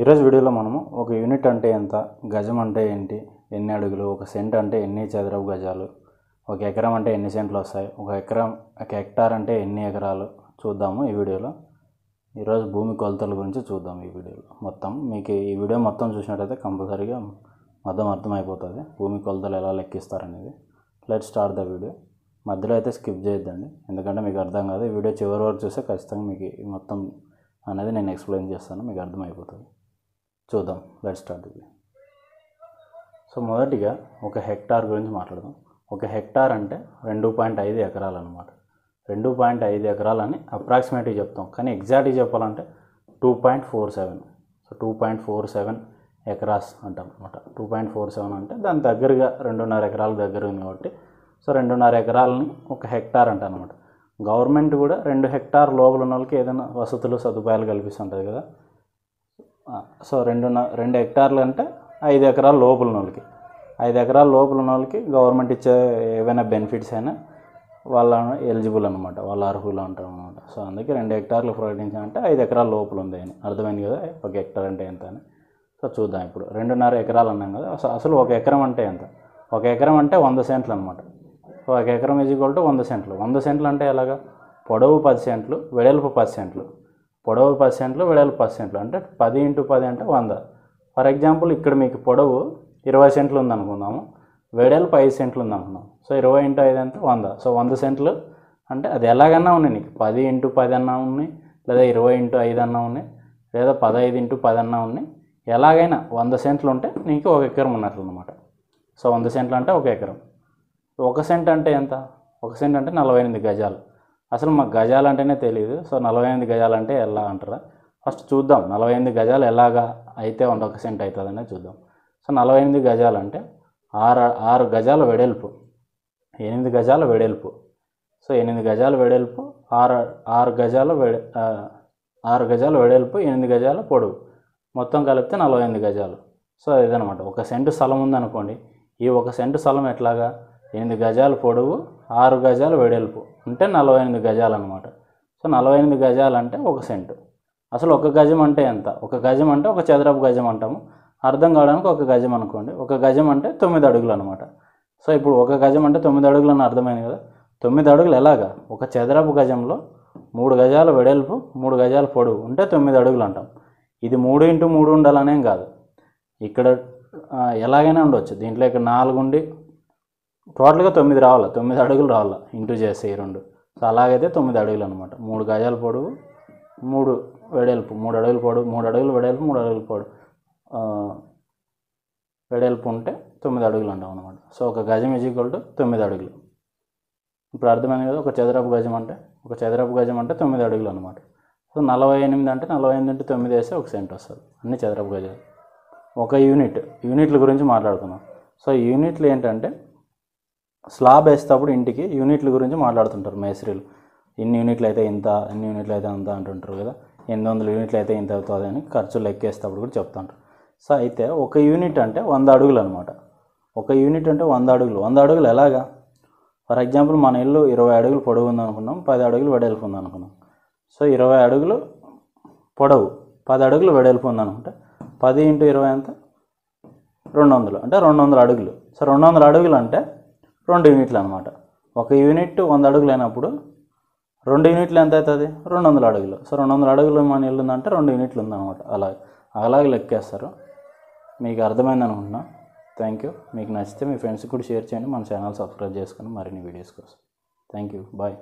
ఈరోజు వీడియోలో మనము ఒక యూనిట్ అంటే ఎంత గజం అంటే ఏంటి ఎన్ని అడుగులు ఒక సెంట్ అంటే ఎన్ని చదరపు గజాలు ఒక ఎకరం అంటే ఎన్ని సెంట్లు వస్తాయి ఒక ఎకరం ఒక హెక్టార్ అంటే ఎన్ని ఎకరాలు చూద్దాము ఈ వీడియోలో ఈరోజు భూమి కొలతల గురించి చూద్దాం ఈ వీడియోలో మొత్తం మీకు ఈ వీడియో మొత్తం చూసినట్టయితే కంపల్సరీగా మొత్తం అర్థమైపోతుంది భూమి కొలతలు ఎలా లెక్కిస్తారనేది లెట్ స్టార్ట్ ద వీడియో మధ్యలో అయితే స్కిప్ చేయొద్దండి ఎందుకంటే మీకు అర్థం కాదు ఈ వీడియో చివరి వరకు చూస్తే ఖచ్చితంగా మీకు మొత్తం అనేది నేను ఎక్స్ప్లెయిన్ చేస్తాను మీకు అర్థమైపోతుంది చూద్దాం లెట్ స్టార్ట్ ఇది సో మొదటిగా ఒక హెక్టార్ గురించి మాట్లాడదాం ఒక హెక్టార్ అంటే రెండు పాయింట్ ఐదు ఎకరాలు అనమాట రెండు పాయింట్ ఐదు ఎకరాలని అప్రాక్సిమేట్గా చెప్తాం కానీ ఎగ్జాక్ట్గా చెప్పాలంటే two point four seven so two point four seven acres అంటాం అనమాట టూ పాయింట్ ఫోర్ సెవెన్ అంటే దాని దగ్గరగా రెండున్నర ఎకరాలకు దగ్గర ఉంది కాబట్టి సో రెండున్నర ఎకరాలని ఒక హెక్టార్ అంటాను అనమాట గవర్నమెంట్ కూడా రెండు హెక్టార్ లోపల ఉన్న వాళ్ళకి ఏదైనా వసతులు సదుపాయాలు కల్పిస్తుంటుంది కదా సో రెండున్న రెండు హెక్టార్లు అంటే ఐదు ఎకరాల లోపల వాళ్ళకి ఐదు ఎకరాల లోపల వాళ్ళకి గవర్నమెంట్ ఇచ్చే ఏవైనా బెనిఫిట్స్ అయినా వాళ్ళ ఎలిజిబుల్ అనమాట వాళ్ళు అర్హులు అంటారు అనమాట సో అందుకే రెండు హెక్టార్లు ప్రకటించామంటే ఐదు ఎకరాల లోపల ఉంది అని అర్థమైంది కదా ఒక హెక్టార్ అంటే ఎంత అని సో చూద్దాం ఇప్పుడు రెండున్నర ఎకరాలు అన్నాం కదా అసలు ఒక ఎకరం అంటే ఎంత ఒక ఎకరం అంటే వంద సెంట్లు అనమాట ఒక ఎకరం ఈజ్ ఈక్వల్ టు వంద సెంట్లు వంద సెంట్లు అంటే ఎలాగా పొడవు పది సెంట్లు వెడల్పు పది సెంట్లు పొడవు పర్సెంట్లో వెడల్పు సెంట్లు అంటే పది ఇంటూ పది అంటే వంద ఫర్ ఎగ్జాంపుల్ ఇక్కడ మీకు పొడవు ఇరవై సెంట్లు ఉందనుకుందాము వెడల్పు ఐదు సెంట్లు ఉందనుకుందాం సో ఇరవై ఇంటూ ఐదు అంటే వంద సో వంద సెంట్లు అంటే అది ఎలాగన్నా ఉన్నాయి నీకు పది ఇంటూ పది అన్నా ఉన్నాయి లేదా ఇరవై ఇంటూ ఐదు అన్నా ఉన్నాయి లేదా పదహైదు ఇంటూ పది అన్నా ఉన్నాయి ఎలాగైనా వంద సెంట్లు ఉంటే నీకు ఒక ఎకరం ఉన్నట్లు అనమాట సో వంద సెంట్లు అంటే ఒక ఎకరం ఒక సెంట్ అంటే ఎంత ఒక సెంట్ అంటే నలభై ఎనిమిది గజాలు అసలు మాకు గజాలు అంటేనే తెలియదు సో నలభై ఎనిమిది గజాలు అంటే ఎలా అంటారా ఫస్ట్ చూద్దాం నలభై ఎనిమిది గజాలు ఎలాగా అయితే ఒక సెంట్ అవుతుందనే చూద్దాం సో నలభై ఎనిమిది గజాలు అంటే ఆరు ఆరు గజాల వెడల్పు ఎనిమిది గజాల వెడల్పు సో ఎనిమిది గజాల వెడల్పు ఆరు ఆరు గజాల వెడ ఆరు గజాల వెడల్పు ఎనిమిది గజాల పొడవు మొత్తం కలిపితే నలభై ఎనిమిది గజాలు సో ఇదనమాట ఒక సెంటు స్థలం ఉందనుకోండి ఈ ఒక సెంటు స్థలం ఎట్లాగా ఎనిమిది గజాలు పొడవు ఆరు గజాలు వెడల్పు అంటే నలభై ఎనిమిది గజాలు అనమాట సో నలభై ఎనిమిది గజాలు అంటే ఒక సెంటు అసలు ఒక గజం అంటే ఎంత ఒక గజం అంటే ఒక చదరపు గజం అంటాము అర్థం కావడానికి ఒక గజం అనుకోండి ఒక గజం అంటే తొమ్మిది అడుగులు అనమాట సో ఇప్పుడు ఒక గజం అంటే తొమ్మిది అడుగులు అని అర్థమైంది కదా తొమ్మిది అడుగులు ఎలాగా ఒక చదరపు గజంలో మూడు గజాల వెడల్పు మూడు గజాల పొడవు ఉంటే తొమ్మిది అడుగులు అంటాం ఇది మూడు ఇంటూ మూడు ఉండాలనేం కాదు ఇక్కడ ఎలాగైనా ఉండవచ్చు దీంట్లో ఇక్కడ నాలుగు ఉండి టోటల్గా తొమ్మిది రావాలి తొమ్మిది అడుగులు రావాలి ఇంటూ చేస్తే ఈ రెండు సో అలాగైతే తొమ్మిది అడుగులు అనమాట మూడు గజాల పొడవు మూడు వెడల్పు మూడు అడుగులు పొడవు మూడు అడుగులు వెడల్పు మూడు అడుగులు పొడవు వెడల్పు ఉంటే తొమ్మిది అడుగులు అంటాం అనమాట సో ఒక గజం ఈక్వల్ టు తొమ్మిది అడుగులు ఇప్పుడు అర్థమైంది కదా ఒక చదరపు గజం అంటే ఒక చదరపు గజం అంటే తొమ్మిది అడుగులు అనమాట సో నలభై ఎనిమిది అంటే నలభై ఎనిమిది అంటే తొమ్మిది వేస్తే ఒక సెంట్ వస్తుంది అన్ని చదరపు గజాలు ఒక యూనిట్ యూనిట్ల గురించి మాట్లాడుకున్నాం సో యూనిట్లు ఏంటంటే స్లాబ్ వేసేటప్పుడు ఇంటికి యూనిట్ల గురించి మాట్లాడుతుంటారు మేస్త్రీలు ఇన్ని యూనిట్లు అయితే ఇంత ఇన్ని యూనిట్లు అయితే అంత అంటుంటారు కదా ఎనిమిది వందల యూనిట్లు అయితే ఇంత అవుతుంది అని ఖర్చులు లెక్కేసేటప్పుడు కూడా చెప్తుంటారు సో అయితే ఒక యూనిట్ అంటే వంద అడుగులు అనమాట ఒక యూనిట్ అంటే వంద అడుగులు వంద అడుగులు ఎలాగా ఫర్ ఎగ్జాంపుల్ మన ఇల్లు ఇరవై అడుగులు పొడవు ఉంది అనుకున్నాం పది అడుగులు వెడల్పు ఉంది అనుకున్నాం సో ఇరవై అడుగులు పొడవు పది అడుగులు వెడల్పు ఉంది అనుకుంటే పది ఇంటూ ఇరవై ఎంత రెండు వందలు అంటే రెండు వందల అడుగులు సో రెండు వందల అడుగులు అంటే రెండు యూనిట్లు అనమాట ఒక యూనిట్ వంద అడుగులు అయినప్పుడు రెండు యూనిట్లు ఎంత అవుతుంది రెండు వందల అడుగులు సో రెండు వందల అడుగులు మన ఇల్లు ఉందంటే రెండు యూనిట్లు ఉందన్నమాట అలాగే అలాగే లెక్కేస్తారు మీకు అర్థమైంది అనుకుంటున్నా థ్యాంక్ యూ మీకు నచ్చితే మీ ఫ్రెండ్స్కి కూడా షేర్ చేయండి మన ఛానల్ సబ్స్క్రైబ్ చేసుకుని మరిన్ని వీడియోస్ కోసం థ్యాంక్ యూ బాయ్